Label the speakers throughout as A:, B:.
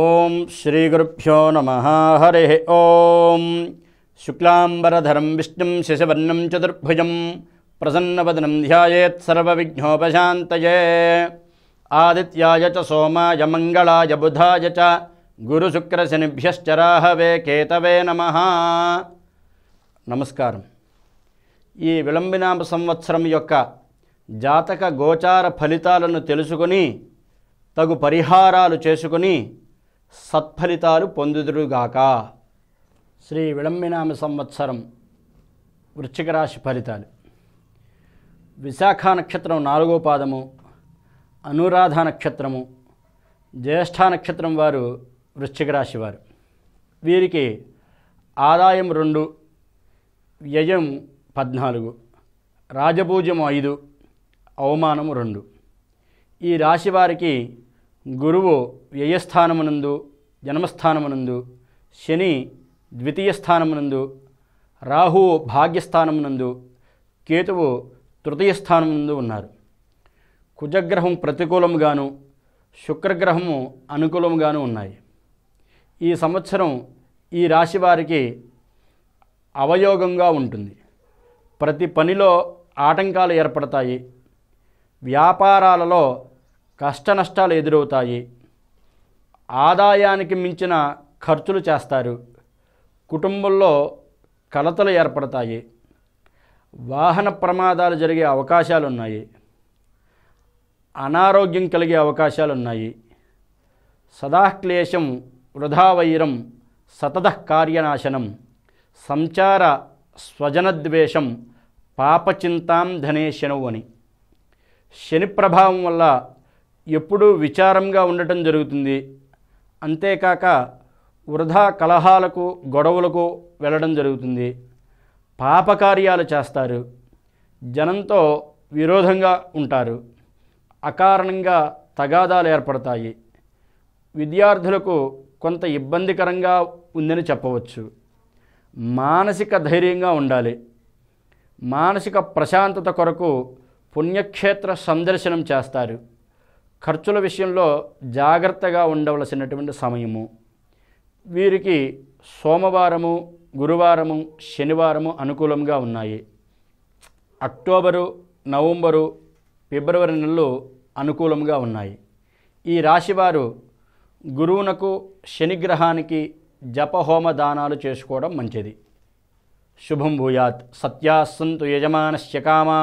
A: ఓం శ్రీ గురుభ్యో నమ హరి ఓం శుక్లాంబరధరం విష్ణుం శశవర్ణం చతుర్భుజం ప్రసన్నవదనం ధ్యాయేత్ సర్వవిఘ్నోపశాంతయే ఆదిత్యాయ చ సోమాయ మంగళాయ బుధాయ చ గురుశుక్రశనిభ్యశ్చరాహవే కేతవే నమ నమస్కారం ఈ విళంబినామ సంవత్సరం యొక్క జాతక గోచార ఫలితాలను తెలుసుకుని తగు పరిహారాలు చేసుకుని సత్ఫలితాలు పొందుదురుగాక శ్రీ విళంబినామ సంవత్సరం వృశ్చిక రాశి ఫలితాలు విశాఖ నక్షత్రం నాలుగో పాదము అనురాధ నక్షత్రము జ్యేష్ఠ నక్షత్రం వారు వృశ్చిక రాశి వారు వీరికి ఆదాయం రెండు వ్యయం పద్నాలుగు రాజభూజం ఐదు అవమానం రెండు ఈ రాశి వారికి గురువు వ్యయస్థానమునందు జన్మస్థానమునందు శని ద్వితీయ స్థానమునందు రాహువు భాగ్యస్థానమునందు కేతువు తృతీయ స్థానమునందు ఉన్నారు కుజగ్రహం ప్రతికూలముగాను శుక్రగ్రహము అనుకూలముగాను ఉన్నాయి ఈ సంవత్సరం ఈ రాశి వారికి అవయోగంగా ఉంటుంది ప్రతి పనిలో ఆటంకాలు ఏర్పడతాయి వ్యాపారాలలో కష్ట నష్టాలు ఎదురవుతాయి ఆదాయానికి మించిన ఖర్చులు చేస్తారు కుటుంబంలో కలతలు ఏర్పడతాయి వాహన ప్రమాదాలు జరిగే అవకాశాలు ఉన్నాయి అనారోగ్యం కలిగే అవకాశాలు ఉన్నాయి సదాక్లేశం వృధావైరం సతత కార్యనాశనం సంచార స్వజనద్వేషం పాపచింతాం ధనేశనవు అని శని ప్రభావం వల్ల ఎప్పుడూ విచారంగా ఉండటం జరుగుతుంది అంతేకాక వృధా కలహాలకు గొడవలకు వెళ్ళడం జరుగుతుంది పాపకార్యాలు చేస్తారు జనంతో విరోధంగా ఉంటారు అకారణంగా తగాదాలు ఏర్పడతాయి విద్యార్థులకు కొంత ఇబ్బందికరంగా ఉందని చెప్పవచ్చు మానసిక ధైర్యంగా ఉండాలి మానసిక ప్రశాంతత కొరకు పుణ్యక్షేత్ర సందర్శనం చేస్తారు ఖర్చుల విషయంలో జాగ్రత్తగా ఉండవలసినటువంటి సమయము వీరికి సోమవారము గురువారము శనివారము అనుకూలంగా ఉన్నాయి అక్టోబరు నవంబరు ఫిబ్రవరి నెలలు అనుకూలంగా ఉన్నాయి ఈ రాశివారు గురువునకు శనిగ్రహానికి జపహోమ దానాలు చేసుకోవడం మంచిది శుభం భూయాత్ సత్యాసంతు యజమానశ్చకామా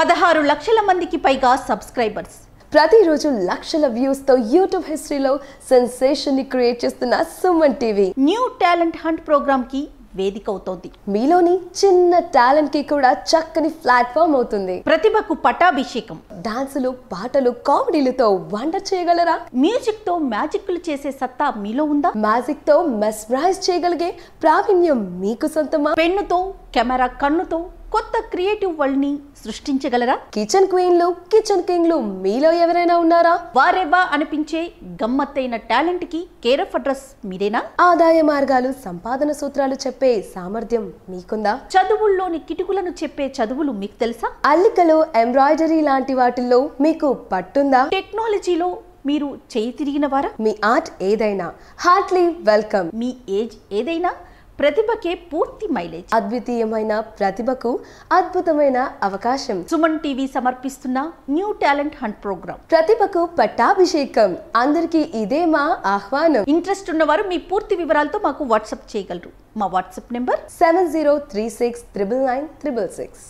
A: పదహారు లక్షల
B: మందికి పైగా సబ్స్క్రైబర్స్ ప్రతిరోజు లక్షల వ్యూస్ తో యూట్యూబ్ హిస్టరీలో సెన్సేషన్ ని క్రియేట్ చేస్తున్న Suman TV new talent hunt programme కి వేదిక అవుతోంది మీలోని చిన్న టాలెంట్ కి కూడా చక్కని ప్లాట్ఫామ్ అవుతుంది ప్రతిభకు పటాభిషేకం డాన్సులు పాటలు కామెడీలతో వండర్ చేయగలరా మ్యూజిక్ తో మ్యాజిక్ చేసే సత్తా మీలో ఉందా మ్యాజిక్ తో మెస్ప్రైజ్ చేయగలిగే ప్రావీణ్యం మీకు సొంతమా పెన్నుతో కెమెరా కన్నుతో కొత్త క్రియేటివ్ వరల్డ్ ని సృష్టించగలరా కిచెన్ క్వీన్లు కిచెన్ కింగ్లు మీలో ఎవరైనా ఉన్నారా వారేవా అనిపించే గమ్మత్తైన టాలెంట్ కి కేరఫ్ అడ్రస్ మీరేనా ఆదాయ మార్గాలు సంపాదన సూత్రాలు చెప్పే సామర్థ్యం మీకుందా చదువుల్లోని కిటుకులను చెప్పే చదువులు మీకు తెలుసా అల్లికలు ఎంబ్రాయిడరీ లాంటి వాటిల్లో మీకు పట్టుందా టెక్నాలజీలో మీరు చేయి తిరిగిన వారా మీ ఆర్ట్ ఏదైనా హార్ట్లీ వెల్కమ్ మీ ఏజ్ ఏదైనా ప్రతిభకే పూర్తి మైలేజ్ అద్వితీయమైన ప్రతిభకు అద్భుతమైన అవకాశం సుమన్ టీవీ సమర్పిస్తున్న న్యూ టాలెంట్ హంట్ ప్రోగ్రామ్ ప్రతిభకు పట్టాభిషేకం అందరికీ ఇదే మా ఆహ్వానం ఇంట్రెస్ట్ ఉన్నవారు మీ పూర్తి వివరాలతో మాకు వాట్సాప్ చేయగలరు మా WhatsApp number seven zero three six triple nine
A: triple six